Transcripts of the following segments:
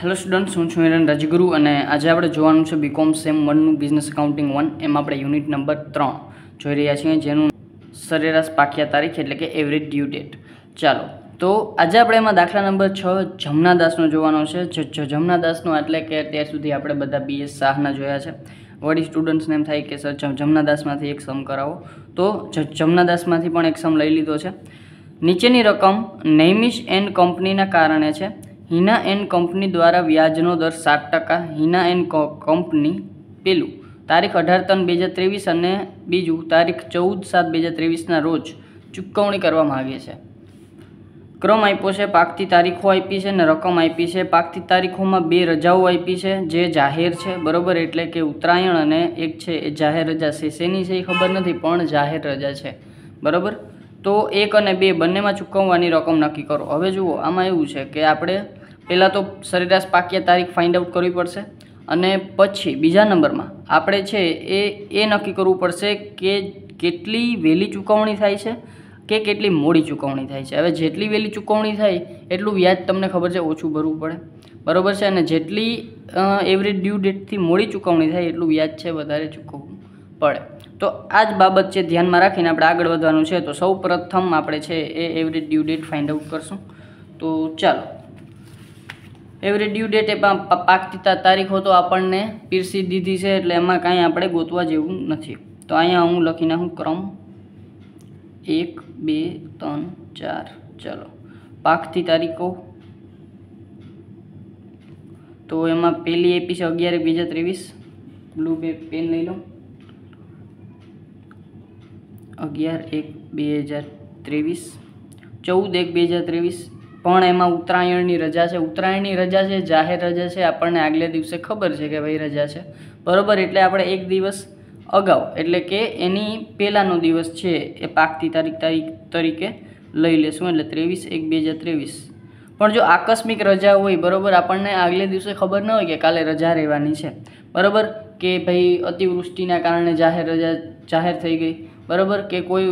hello students હું છું હિરન રાજગુરુ અને આજે આપણે જોવાનું છે બીકોમ સેમ વનનું બિઝનેસ એકાઉન્ટિંગ વન એમાં આપણે યુનિટ નંબર ત્રણ જોઈ રહ્યા છીએ જેનું સરેરાશ પાકિયા તારીખ એટલે કે એવરેજ ડ્યુ ડેટ ચાલો તો આજે આપણે એમાં દાખલા નંબર છ જમનાદાસનો જોવાનો છે જમના દાસનો એટલે કે અત્યાર સુધી આપણે બધા બીએસ શાહના જોયા છે વળી સ્ટુડન્ટ્સને એમ થાય કે સર જમના દાસમાંથી એક સમ કરાવો તો જમના દાસમાંથી પણ એક સમ લઈ લીધો છે નીચેની રકમ નૈમિશ એન્ડ કંપનીના કારણે છે હિના એન્ડ કંપની દ્વારા વ્યાજનો દર સાત ટકા હિના એન્ડ કંપની પેલું તારીખ અઢાર ત્રણ બે હજાર ત્રેવીસ અને બીજું તારીખ ચૌદ સાત બે હજાર ત્રેવીસના રોજ ચૂકવણી કરવા માગે છે ક્રમ આપ્યો છે પાકતી તારીખો આપી છે ને રકમ આપી છે પાકતી તારીખોમાં બે રજાઓ આપી છે જે જાહેર છે બરાબર એટલે કે ઉત્તરાયણ અને એક છે એ જાહેર રજા છે શેની છે એ ખબર નથી પણ જાહેર રજા છે બરાબર તો એક અને બે બંનેમાં ચૂકવવાની રકમ નક્કી કરો હવે જુઓ આમાં એવું છે કે આપણે પહેલાં તો સરેરાશ પાક્યા તારીખ ફાઇન્ડ આઉટ કરવી પડશે અને પછી બીજા નંબરમાં આપણે છે એ એ નક્કી કરવું પડશે કે કેટલી વહેલી ચૂકવણી થાય છે કે કેટલી મોડી ચૂકવણી થાય છે હવે જેટલી વહેલી ચૂકવણી થાય એટલું વ્યાજ તમને ખબર છે ઓછું ભરવું પડે બરોબર છે અને જેટલી એવરેજ ડ્યુ ડેટથી મોડી ચૂકવણી થાય એટલું વ્યાજ છે વધારે ચૂકવવું પડે તો આ જ બાબત છે ધ્યાનમાં રાખીને આપણે આગળ વધવાનું છે તો સૌ પ્રથમ આપણે છે એ average due date find out કરશું તો ચાલો એવરેજ ડ્યુ ડેટ એ પાકતીતા તારીખો તો આપણને પીરસી દીધી છે એટલે એમાં કાંઈ આપણે ગોતવા જેવું નથી તો અહીંયા હું લખી નાખું ક્રમ એક બે ત્રણ ચાર ચાલો પાકતી તારીખો તો એમાં પહેલી એપી છે અગિયાર બીજા ત્રેવીસ બ્લુ બે પેન લઈ લઉં અગિયાર એક બે હજાર ત્રેવીસ ચૌદ એક બે હજાર ત્રેવીસ પણ એમાં ઉત્તરાયણની રજા છે ઉત્તરાયણની રજા છે જાહેર રજા છે આપણને આગલે દિવસે ખબર છે કે ભાઈ રજા છે બરાબર એટલે આપણે એક દિવસ અગાઉ એટલે કે એની પહેલાંનો દિવસ છે એ પાકતી તારીખ તારીખ તરીકે લઈ લેશું એટલે ત્રેવીસ એક બે હજાર ત્રેવીસ પણ જો આકસ્મિક રજા હોય બરાબર આપણને આગલે દિવસે ખબર ન હોય કે કાલે રજા રહેવાની છે બરાબર કે ભાઈ અતિવૃષ્ટિના કારણે જાહેર રજા જાહેર થઈ ગઈ બરાબર કે કોઈ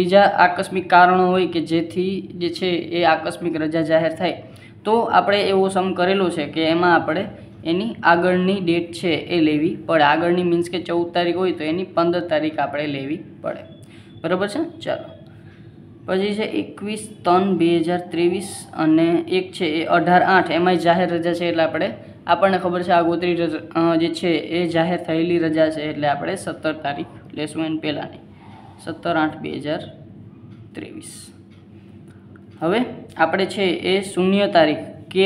બીજા આકસ્મિક કારણો હોય કે જેથી જે છે એ આકસ્મિક રજા જાહેર થાય તો આપણે એવો સમ કરેલો છે કે એમાં આપણે એની આગળની ડેટ છે એ લેવી પડે આગળની મીન્સ કે ચૌદ તારીખ હોય તો એની પંદર તારીખ આપણે લેવી પડે બરાબર છે ચાલો પછી છે એકવીસ ત્રણ બે હજાર ત્રેવીસ અને એક છે એ અઢાર આઠ એમાંય જાહેર રજા છે એટલે આપણે આપણને ખબર છે આ ગોત્રી જે છે એ જાહેર થયેલી રજા છે એટલે આપણે સત્તર તારીખ લેશું એન પહેલાંની સત્તર આઠ બે હજાર ત્રેવીસ હવે આપણે છે એ શૂન્ય તારીખ કે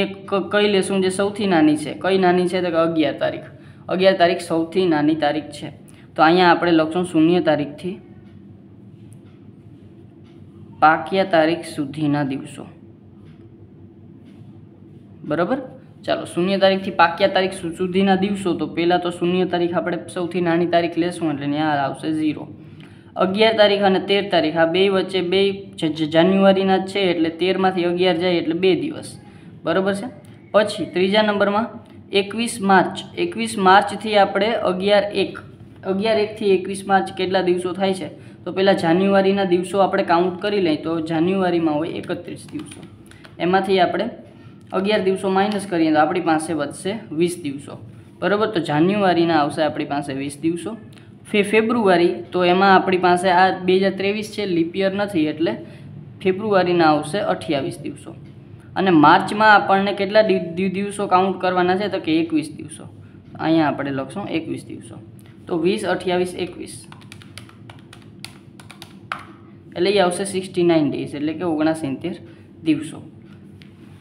કઈ લેશું જે સૌથી નાની છે કઈ નાની છે તો કે અગિયાર તારીખ અગિયાર તારીખ સૌથી નાની તારીખ છે તો અહીંયા આપણે લખશું શૂન્ય તારીખથી પાક્યા તારીખ સુધીના દિવસો બરાબર ચાલો શૂન્ય તારીખથી પાક્યા તારીખ સુધીના દિવસો તો પહેલાં તો શૂન્ય તારીખ આપણે સૌથી નાની તારીખ લેશું એટલે ત્યાં આવશે ઝીરો અગિયાર તારીખ અને તેર તારીખ આ બે વચ્ચે બે જાન્યુઆરીના છે એટલે તેરમાંથી અગિયાર જાય એટલે બે દિવસ બરાબર છે પછી ત્રીજા નંબરમાં એકવીસ માર્ચ એકવીસ માર્ચથી આપણે અગિયાર એક અગિયાર એકથી એકવીસ માર્ચ કેટલા દિવસો થાય છે તો પહેલાં જાન્યુઆરીના દિવસો આપણે કાઉન્ટ કરી લઈએ તો જાન્યુઆરીમાં હોય એકત્રીસ દિવસો એમાંથી આપણે અગિયાર દિવસો માઇનસ કરીએ તો આપણી પાસે વધશે વીસ દિવસો બરાબર તો જાન્યુઆરીના આવશે આપણી પાસે વીસ દિવસો ફે ફેબ્રુઆરી તો એમાં આપણી પાસે આ બે હજાર ત્રેવીસ છે લિપિયર નથી એટલે ફેબ્રુઆરીના આવશે અઠ્યાવીસ દિવસો અને માર્ચમાં આપણને કેટલા દિવસો કાઉન્ટ કરવાના છે તો કે એકવીસ દિવસો અહીંયા આપણે લખશું એકવીસ દિવસો તો વીસ અઠ્યાવીસ એકવીસ એટલે એ આવશે સિક્સટી નાઇન ડેઝ એટલે કે ઓગણસિત્તેર દિવસો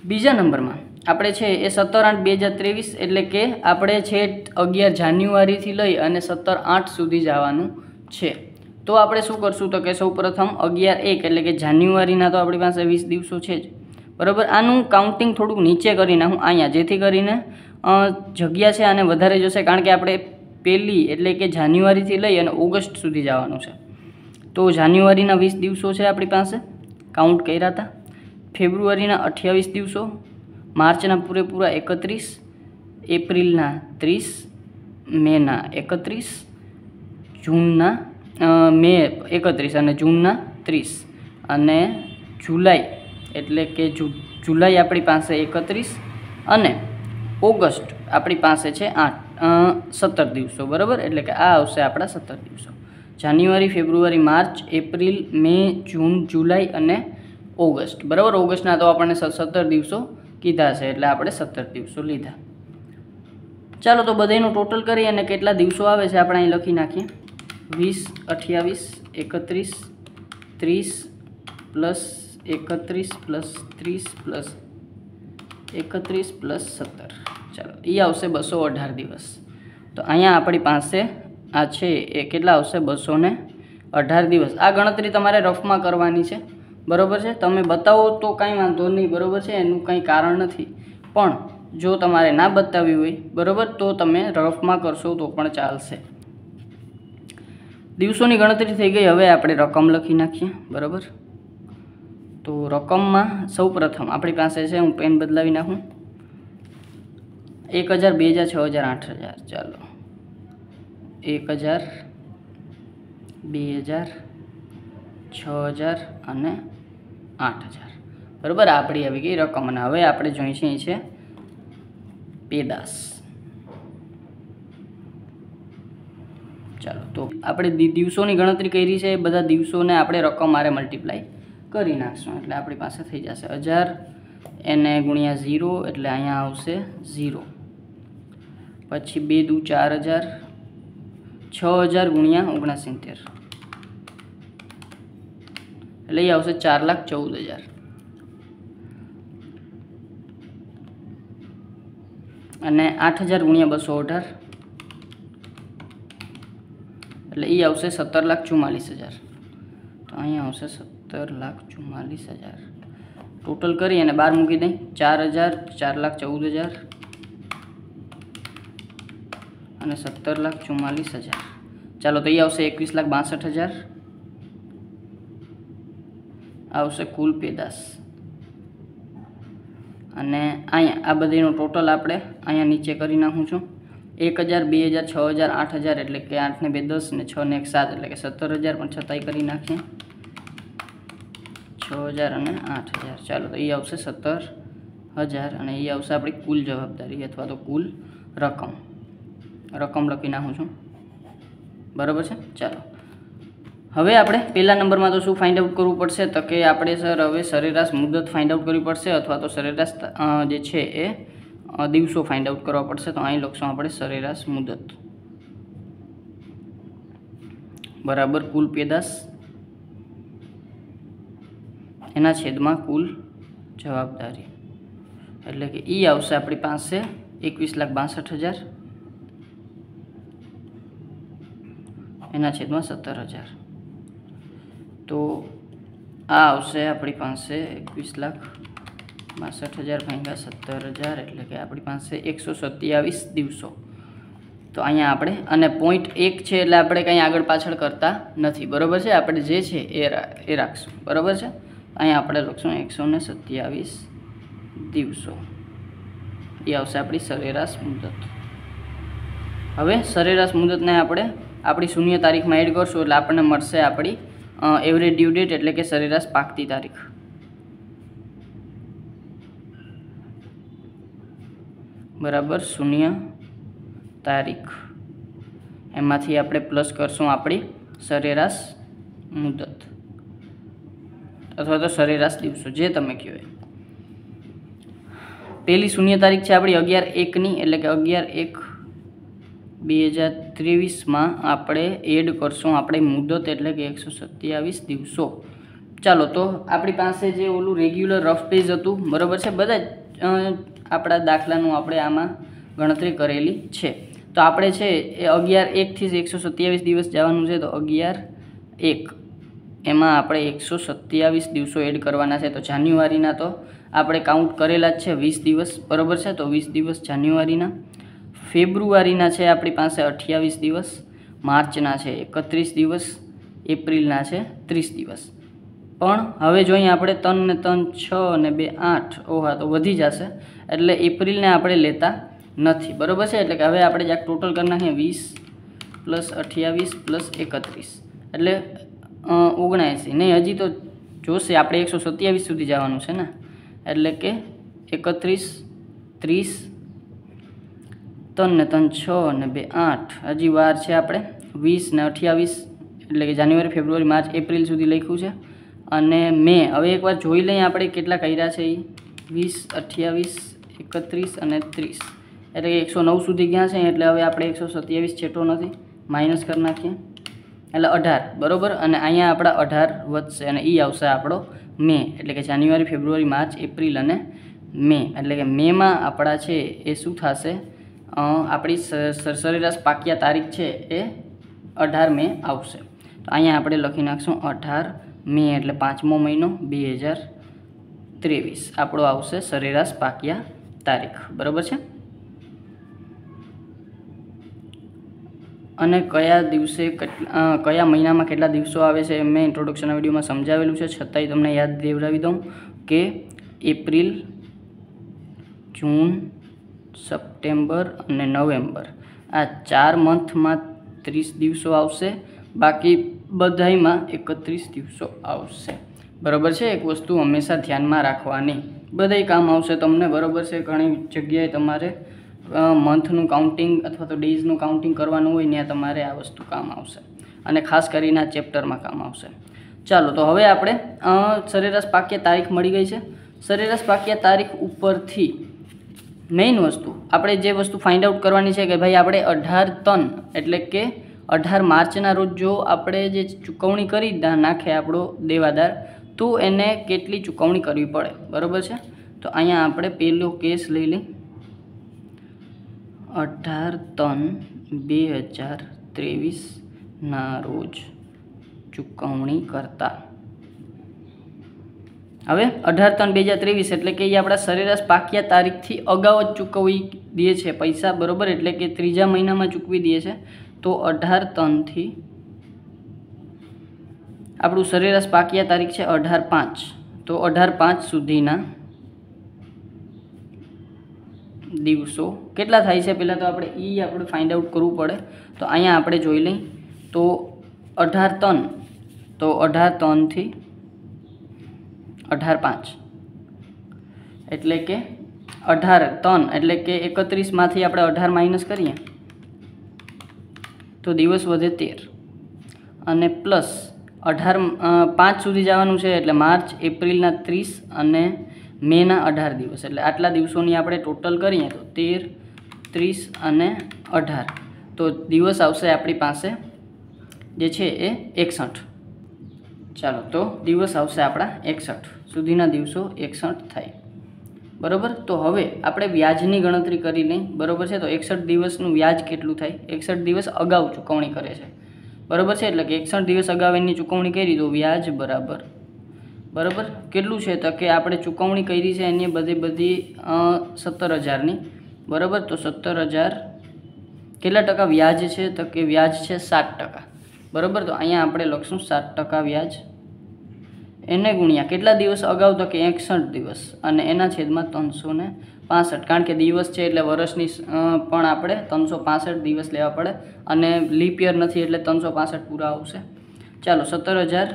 બીજા નંબરમાં આપણે છે એ સત્તર આઠ બે હજાર ત્રેવીસ એટલે કે આપણે છે અગિયાર જાન્યુઆરીથી લઈ અને સત્તર આઠ સુધી જવાનું છે તો આપણે શું કરશું તો કે સૌપ્રથમ અગિયાર એક એટલે કે જાન્યુઆરીના તો આપણી પાસે વીસ દિવસો છે જ બરાબર આનું કાઉન્ટિંગ થોડુંક નીચે કરીને હું અહીંયા જેથી કરીને જગ્યા છે આને વધારે જોશે કારણ કે આપણે પહેલી એટલે કે જાન્યુઆરીથી લઈ અને ઓગસ્ટ સુધી જવાનું છે તો જાન્યુઆરીના વીસ દિવસો છે આપણી પાસે કાઉન્ટ કર્યા હતા ફેબ્રુઆરીના અઠ્યાવીસ દિવસો માર્ચના પૂરેપૂરા એકત્રીસ એપ્રિલના ત્રીસ મેના એકત્રીસ જૂનના મે એકત્રીસ અને જૂનના ત્રીસ અને જુલાઈ એટલે કે જુલાઈ આપણી પાસે એકત્રીસ અને ઓગસ્ટ આપણી પાસે છે આઠ સત્તર દિવસો બરાબર એટલે કે આ આવશે આપણા સત્તર દિવસો જાન્યુઆરી ફેબ્રુઆરી માર્ચ એપ્રિલ મે જૂન જુલાઈ અને ઓગસ્ટ બરાબર ઓગસ્ટના તો આપણને સત્તર દિવસો કીધા છે એટલે આપણે સત્તર દિવસો લીધા ચાલો તો બધાનું ટોટલ કરી અને કેટલા દિવસો આવે છે આપણે અહીં લખી નાખીએ વીસ અઠ્યાવીસ એકત્રીસ ત્રીસ પ્લસ એકત્રીસ પ્લસ ત્રીસ પ્લસ એકત્રીસ પ્લસ સત્તર ચાલો એ આવશે બસો અઢાર દિવસ તો અહીંયા આપણી પાસે આ છે એ કેટલા આવશે બસો અઢાર દિવસ આ ગણતરી તમારે રફમાં કરવાની છે બરાબર છે તમે બતાવો તો કાંઈ વાંધો નહીં બરાબર છે એનું કંઈ કારણ નથી પણ જો તમારે ના બતાવી હોય બરાબર તો તમે રફમાં કરશો તો પણ ચાલશે દિવસોની ગણતરી થઈ ગઈ હવે આપણે રકમ લખી નાખીએ બરાબર તો રકમમાં સૌ પ્રથમ આપણી પાસે છે હું પેન બદલાવી નાખું એક હજાર બે હજાર છ હજાર આઠ હજાર ચાલો એક હજાર બે હજાર છ હજાર અને આઠ હજાર બરાબર આપણી આવી ગઈ રકમ અને હવે આપણે જોઈએ છીએ છે પેદાશ ચાલો તો આપણે દિવસોની ગણતરી કરી છે એ બધા દિવસોને આપણે રકમ મારે મલ્ટીપ્લાય કરી નાખશું એટલે આપણી પાસે થઈ જશે હજાર એને ગુણ્યા ઝીરો એટલે અહીંયા આવશે ઝીરો પછી બે દુ ચાર હજાર છ હજાર ગુણ્યા ઓગણસિત્તેર એટલે એ આવશે ચાર લાખ ચૌદ હજાર અને આઠ હજાર ગુણ્યા બસો અઢાર એટલે એ આવશે સત્તર લાખ ચુમ્માલીસ હજાર તો અહીંયા આવશે સત્તર લાખ ચુમ્માલીસ હજાર ટોટલ કરી અને બહાર મૂકી દઈ ચાર હજાર ચાર લાખ ચૌદ હજાર અને સત્તર લાખ ચુમ્માલીસ હજાર ચાલો તો એ આવશે એકવીસ લાખ બાસઠ હજાર આવશે કુલ પેદાશ અને અહીંયા આ બધીનું ટોટલ આપણે અહીંયા નીચે કરી નાખું છું એક હજાર બે હજાર છ હજાર આઠ હજાર એટલે કે આઠને બે દસ ને છ ને એક સાત એટલે કે સત્તર હજાર પણ છતાંય કરી નાખીએ છ હજાર અને આઠ હજાર ચાલો તો એ આવશે સત્તર હજાર અને એ આવશે આપણી કુલ જવાબદારી અથવા તો કુલ રકમ રકમ લખી નાખું છું બરાબર છે ચાલો હવે આપણે પહેલા નંબરમાં તો શું ફાઇન્ડ આઉટ કરવું પડશે તો કે આપણે સર હવે સરેરાશ મુદત ફાઇન્ડ આઉટ કરવી પડશે અથવા તો સરેરાશ જે છે એ દિવસો ફાઇન્ડ આઉટ કરવા પડશે તો અહીં લખશું આપણે સરેરાશ મુદત બરાબર કુલ પેદાશ એના છેદમાં કુલ જવાબદારી એટલે કે એ આવશે આપણી પાસે એકવીસ લાખ બાસઠ હજાર એના છેદમાં સત્તર હજાર તો આ આવશે આપણી પાસે એકવીસ લાખ બાસઠ હજાર ભાંગ્યા સત્તર હજાર એટલે કે આપણી પાસે એકસો સત્યાવીસ દિવસો તો અહીંયા આપણે અને પોઈન્ટ એક છે એટલે આપણે કંઈ આગળ પાછળ કરતા નથી બરાબર છે આપણે જે છે એ એ રાખશું બરાબર છે અહીંયા આપણે લખશું એકસો ને સત્યાવીસ દિવસો એ આવશે આપણી સરેરાશ મુદત હવે સરેરાશ મુદતને આપણે આપણી શૂન્ય તારીખમાં એડ કરશું એટલે આપણને મળશે આપણી એવરેજ ડ્યુ ડેટ એટલે કે સરેરાશ પાકતી તારીખ બરાબર શૂન્ય તારીખ એમાંથી આપણે પ્લસ કરશું આપણી સરેરાશ મુદત અથવા તો સરેરાશ દિવસો જે તમે કહો પહેલી શૂન્ય તારીખ છે આપણી અગિયાર એકની એટલે કે અગિયાર એક બે હજાર ત્રેવીસમાં આપણે એડ કરશું આપણે મુદત એટલે કે એકસો સત્યાવીસ દિવસો ચાલો તો આપણી પાસે જે ઓલું રેગ્યુલર રફ પેજ હતું બરાબર છે બધા આપણા દાખલાનું આપણે આમાં ગણતરી કરેલી છે તો આપણે છે એ અગિયાર એકથી જ એકસો સત્યાવીસ દિવસ જવાનું છે તો અગિયાર એક એમાં આપણે એકસો સત્યાવીસ દિવસો એડ કરવાના છે તો જાન્યુઆરીના તો આપણે કાઉન્ટ કરેલા જ છે વીસ દિવસ બરાબર છે તો વીસ દિવસ જાન્યુઆરીના ફેબ્રુઆરીના છે આપણી પાસે અઠ્યાવીસ દિવસ માર્ચના છે એકત્રીસ દિવસ એપ્રિલના છે ત્રીસ દિવસ પણ હવે જો આપણે ત્રણ ને ત્રણ છ અને બે આઠ ઓહા તો વધી જશે એટલે એપ્રિલને આપણે લેતા નથી બરાબર છે એટલે કે હવે આપણે જ્યાં ટોટલ કરી નાખીએ વીસ પ્લસ અઠ્યાવીસ પ્લસ એકત્રીસ એટલે ઓગણએંસી નહીં હજી તો જોશે આપણે એકસો સત્યાવીસ સુધી જવાનું છે ને એટલે કે એકત્રીસ ત્રીસ ત્રણ ને ત્રણ છ ને બે આઠ હજી વાર છે આપણે વીસ ને અઠ્યાવીસ એટલે કે જાન્યુઆરી ફેબ્રુઆરી માર્ચ એપ્રિલ સુધી લખ્યું છે અને મે હવે એકવાર જોઈ લઈએ આપણે કેટલા કર્યા છે એ વીસ અઠ્યાવીસ એકત્રીસ અને ત્રીસ એટલે કે એકસો નવ સુધી ગયા છે એટલે હવે આપણે એકસો સત્યાવીસ છેટો નથી માઇનસ કરી નાખીએ એટલે અઢાર બરાબર અને અહીંયા આપણા અઢાર વધશે અને એ આવશે આપણો મે એટલે કે જાન્યુઆરી ફેબ્રુઆરી માર્ચ એપ્રિલ અને મે એટલે કે મેમાં આપણા છે એ શું થશે આપણી સરેરાશ પાક્યા તારીખ છે એ અઢાર મે આવશે તો અહીંયા આપણે લખી નાખશું અઢાર મે એટલે પાંચમો મહિનો બે હજાર ત્રેવીસ આપણો આવશે સરેરાશ પાક્યા તારીખ બરાબર છે અને કયા દિવસે કયા મહિનામાં કેટલા દિવસો આવે છે મેં ઇન્ટ્રોડક્શનના વિડીયોમાં સમજાવેલું છે છતાંય તમને યાદ દેવડાવી દઉં કે એપ્રિલ જૂન સપ્ટેમ્બર અને નવેમ્બર આ ચાર મંથમાં ત્રીસ દિવસો આવશે બાકી બધામાં એકત્રીસ દિવસો આવશે બરાબર છે એક વસ્તુ હંમેશા ધ્યાનમાં રાખવાની બધા કામ આવશે તમને બરાબર છે ઘણી જગ્યાએ તમારે મંથનું કાઉન્ટિંગ અથવા તો ડેઝનું કાઉન્ટિંગ કરવાનું હોય ત્યાં તમારે આ વસ્તુ કામ આવશે અને ખાસ કરીને આ ચેપ્ટરમાં કામ આવશે ચાલો તો હવે આપણે સરેરાશ પાક્ય તારીખ મળી ગઈ છે સરેરાશ પાક્ય તારીખ ઉપરથી મેઇન વસ્તુ આપણે જે વસ્તુ ફાઇન્ડ આઉટ કરવાની છે કે ભાઈ આપણે અઢાર તન એટલે કે અઢાર માર્ચના રોજ જો આપણે જે ચૂકવણી કરી નાખે આપણો દેવાદાર તો એને કેટલી ચૂકવણી કરવી પડે બરાબર છે તો અહીંયા આપણે પહેલો કેસ લઈ લઈ અઢાર ત્રણ બે હજાર ત્રેવીસના રોજ ચૂકવણી કરતાં હવે અઢાર ત્રણ બે હજાર ત્રેવીસ એટલે કે એ આપણા સરેરાશ પાક્યા તારીખથી અગાઉ જ ચૂકવી દે છે પૈસા બરાબર એટલે કે ત્રીજા મહિનામાં ચૂકવી દે છે તો અઢાર ત્રણથી આપણું સરેરાશ પાક્યા તારીખ છે અઢાર પાંચ તો અઢાર પાંચ સુધીના દિવસો કેટલા થાય છે પહેલાં તો આપણે એ આપણે ફાઇન્ડ આઉટ કરવું પડે તો અહીંયા આપણે જોઈ લઈએ તો અઢાર ત્રણ તો અઢાર ત્રણથી અઢાર પાંચ એટલે કે અઢાર ત્રણ એટલે કે એકત્રીસમાંથી આપણે અઢાર માઇનસ કરીએ તો દિવસ વધે તેર અને પ્લસ અઢાર પાંચ સુધી જવાનું છે એટલે માર્ચ એપ્રિલના ત્રીસ અને મેના અઢાર દિવસ એટલે આટલા દિવસોની આપણે ટોટલ કરીએ તો તેર ત્રીસ અને અઢાર તો દિવસ આવશે આપણી પાસે જે છે એ એકસઠ ચાલો તો દિવસ આવશે આપણા એકસઠ સુધીના દિવસો એકસઠ થાય બરાબર તો હવે આપણે વ્યાજની ગણતરી કરી લઈ બરાબર છે તો એકસઠ દિવસનું વ્યાજ કેટલું થાય એકસઠ દિવસ અગાઉ ચૂકવણી કરે છે બરાબર છે એટલે કે એકસઠ દિવસ અગાઉ એની ચૂકવણી કરી તો વ્યાજ બરાબર બરાબર કેટલું છે તો કે આપણે ચૂકવણી કરી છે એની બધી બધી સત્તર હજારની બરાબર તો સત્તર હજાર કેટલા ટકા વ્યાજ છે તો કે વ્યાજ છે સાત ટકા બરાબર તો અહીંયા આપણે લખશું સાત ટકા વ્યાજ એને ગુણ્યા કેટલા દિવસ અગાઉ તો કે એકસઠ દિવસ અને એના છેદમાં ત્રણસો ને પાસઠ કારણ કે દિવસ છે એટલે વર્ષની પણ આપણે ત્રણસો પાસઠ દિવસ લેવા પડે અને લીપિયર નથી એટલે ત્રણસો પાસઠ પૂરા આવશે ચાલો સત્તર હજાર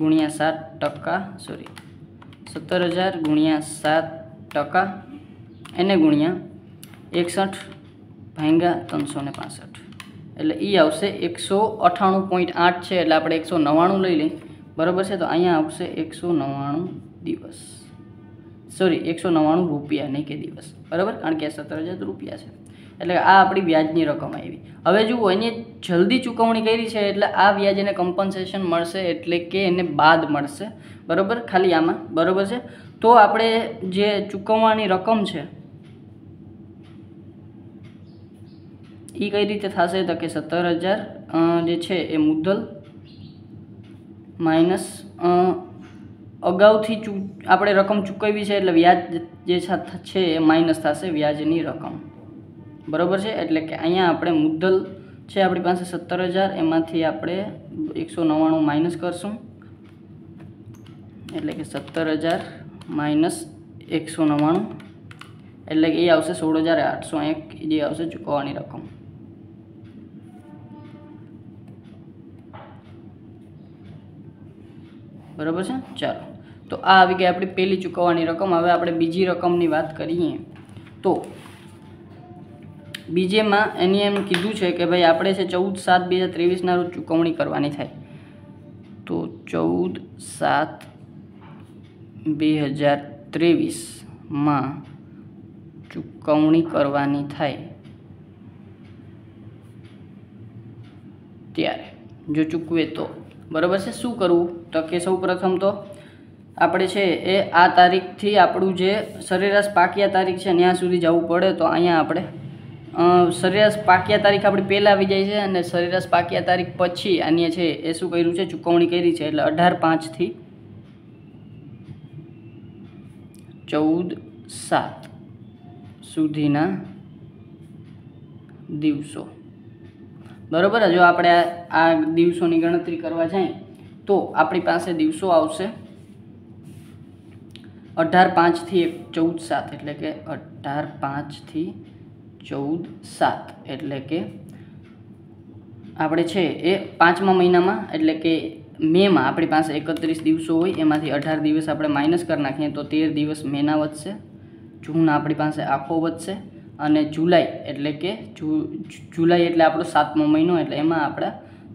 ગુણ્યા સાત ટકા સોરી સત્તર હજાર ગુણ્યા સાત ટકા એને ગુણ્યા એકસઠ ભાંગા ત્રણસો ને પાસઠ એટલે એ આવશે એકસો અઠાણું પોઈન્ટ આઠ છે એટલે આપણે એકસો નવ્વાણું લઈ લઈએ બરાબર છે તો અહીંયા આવશે એકસો નવ્વાણું દિવસ સોરી એકસો નવ્વાણું રૂપિયા નહીં કે દિવસ બરાબર કારણ કે સત્તર હજાર રૂપિયા છે એટલે આ આપણી વ્યાજની રકમ આવી હવે જુઓ એની જલ્દી ચૂકવણી કરી છે એટલે આ વ્યાજ એને કમ્પન્સેશન મળશે એટલે કે એને બાદ મળશે બરાબર ખાલી આમાં બરાબર છે તો આપણે જે ચૂકવવાની રકમ છે એ કઈ રીતે થશે તો કે સત્તર હજાર જે છે એ મુદ્દલ માઇનસ અગાઉથી ચૂ આપણે રકમ ચૂકવવી છે એટલે વ્યાજ જે છે એ માઇનસ થશે વ્યાજની રકમ બરાબર છે એટલે કે અહીંયા આપણે મુદ્દલ છે આપણી પાસે સત્તર હજાર એમાંથી આપણે એકસો નવ્વાણું માઇનસ કરશું એટલે કે સત્તર હજાર માઇનસ એકસો નવ્વાણું એટલે કે એ આવશે સોળ હજાર આઠસો એક જે આવશે ચૂકવવાની રકમ બરાબર છે ચાલો તો આ આવી ગઈ આપણી પહેલી ચૂકવવાની રકમ હવે આપણે બીજી રકમની વાત કરીએ તો બીજેમાં એની એમ કીધું છે કે ભાઈ આપણે છે ચૌદ સાત બે હજાર ત્રેવીસના રોજ ચૂકવણી કરવાની થાય તો ચૌદ સાત બે હજાર ત્રેવીસમાં ચૂકવણી કરવાની થાય ત્યારે જો ચૂકવે તો બરાબર છે શું કરવું તો કે સૌ પ્રથમ તો આપણે છે એ આ તારીખથી આપણું જે સરેરાશ પાકિયા તારીખ છે ત્યાં સુધી જવું પડે તો અહીંયા આપણે સરેરાશ પાકિયા તારીખ આપણી પહેલાં આવી જાય છે અને સરેરાશ પાક્યા તારીખ પછી આની છે એ શું કર્યું છે ચૂકવણી કરી છે એટલે અઢાર પાંચથી ચૌદ સાત સુધીના દિવસો બરાબર જો આપણે આ દિવસોની ગણતરી કરવા જઈએ તો આપણી પાસે દિવસો આવશે અઢાર પાંચથી એક ચૌદ સાત એટલે કે અઢાર પાંચથી ચૌદ સાત એટલે કે આપણે છે એ પાંચમા મહિનામાં એટલે કે મેમાં આપણી પાસે એકત્રીસ દિવસો હોય એમાંથી અઢાર દિવસ આપણે માઇનસ કરી નાખીએ તો તેર દિવસ મેના વધશે જૂન આપણી પાસે આખો વધશે અને જુલાઈ એટલે કે જુલાઈ એટલે આપણો સાતમો મહિનો એટલે એમાં આપણા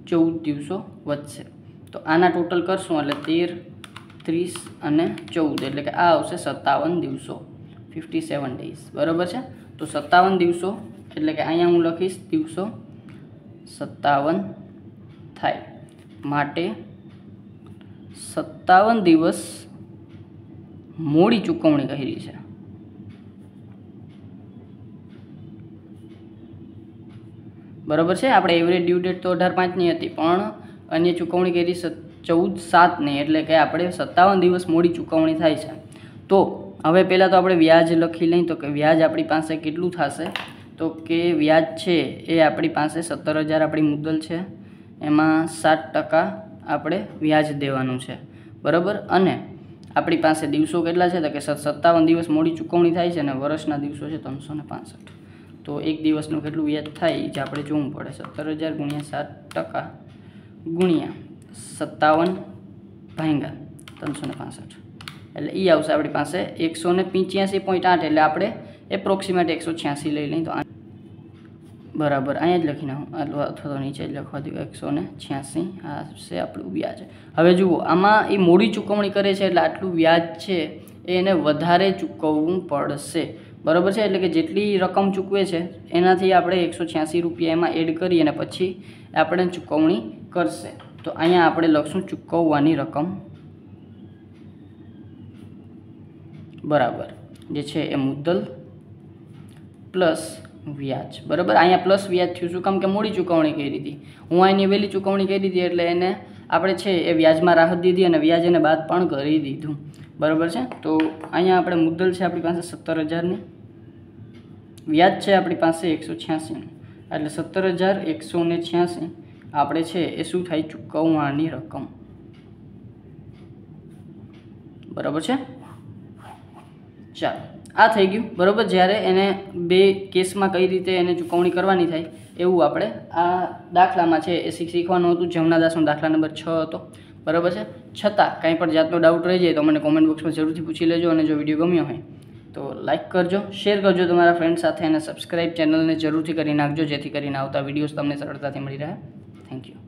ચૌદ દિવસો વધશે તો આના ટોટલ કરશું એટલે તેર ત્રીસ અને ચૌદ એટલે કે આ આવશે સત્તાવન દિવસો ફિફ્ટી સેવન ડેઝ બરાબર છે તો સત્તાવન દિવસો એટલે કે અહીંયા હું લખીશ દિવસો સત્તાવન થાય માટે સત્તાવન દિવસ મોડી ચૂકવણી કરી છે બરાબર છે આપણે એવરેજ ડ્યુ ડેટ તો અઢાર પાંચની હતી પણ અન્ય ચૂકવણી કરી ચૌદ સાતની એટલે કે આપણે સત્તાવન દિવસ મોડી ચૂકવણી થાય છે તો હવે પહેલાં તો આપણે વ્યાજ લખી લઈએ તો કે વ્યાજ આપણી પાસે કેટલું થશે તો કે વ્યાજ છે એ આપણી પાસે સત્તર હજાર આપણી મુદ્દલ છે એમાં સાત ટકા આપણે વ્યાજ દેવાનું છે બરાબર અને આપણી પાસે દિવસો કેટલા છે તો કે સત્તાવન દિવસ મોડી ચૂકવણી થાય છે અને વર્ષના દિવસો છે ત્રણસો ને પાંસઠ તો એક દિવસનું કેટલું વ્યાજ થાય જે આપણે જોવું પડે સત્તર હજાર ગુણ્યા સાત ટકા ગુણ્યા સત્તાવન ભાંગા ત્રણસો ને પાંસઠ એટલે એ આવશે આપણી પાસે એકસો ને પંચ્યાસી પોઈન્ટ આઠ એટલે આપણે એપ્રોક્સિમેટ એકસો છ્યાસી લઈ લઈએ તો બરાબર અહીંયા જ લખી નાખું અથવા તો નીચે જ લખવા દઉં એકસો ને છ્યાસી છે આપણું વ્યાજ હવે જુઓ આમાં એ મોડી ચૂકવણી કરે છે એટલે આટલું વ્યાજ છે એને વધારે ચૂકવવું પડશે બરાબર છે એટલે કે જેટલી રકમ ચૂકવે છે એનાથી આપણે એકસો છ્યાસી રૂપિયા એમાં એડ કરી અને પછી આપણે ચૂકવણી કરશે તો અહીંયા આપણે લખશું ચૂકવવાની રકમ બરાબર જે છે એ મુદ્દલ પ્લસ વ્યાજ બરાબર અહીંયા પ્લસ વ્યાજ થયું શું કામ કે મૂડી ચૂકવણી કરી હતી હું અહીંની વહેલી ચૂકવણી કરી હતી એટલે એને આપણે છે એ વ્યાજમાં રાહત દીધી અને વ્યાજ એને બાદ પણ કરી દીધું બરાબર છે તો અહીંયા આપણે મુદ્દલ છે આપણી પાસે સત્તર હજારની વ્યાજ છે આપણી પાસે એકસો છ્યાસીનું એટલે સત્તર હજાર એકસો ને છ્યાસી આપણે છે એ શું થાય ચૂકવવાની રકમ બરાબર છે ચાલો આ થઈ ગયું બરાબર જ્યારે એને બે કેસમાં કઈ રીતે એને ચૂકવણી કરવાની થાય એવું આપણે આ દાખલામાં છે એ શીખવાનું હતું જમનાદાસનો દાખલા નંબર છ હતો બરાબર છે છતાં કંઈ પણ જાતનો ડાઉટ રહી જાય તો મને કોમેન્ટ બોક્સમાં જરૂરથી પૂછી લેજો અને જો વિડીયો ગમ્યો હોય તો લાઇક કરજો શેર કરજો તમારા ફ્રેન્ડ સાથે અને સબસ્ક્રાઈબ ચેનલને જરૂરથી કરી નાખજો જેથી કરીને આવતા વિડીયોઝ તમને સરળતાથી મળી રહે થેન્ક યુ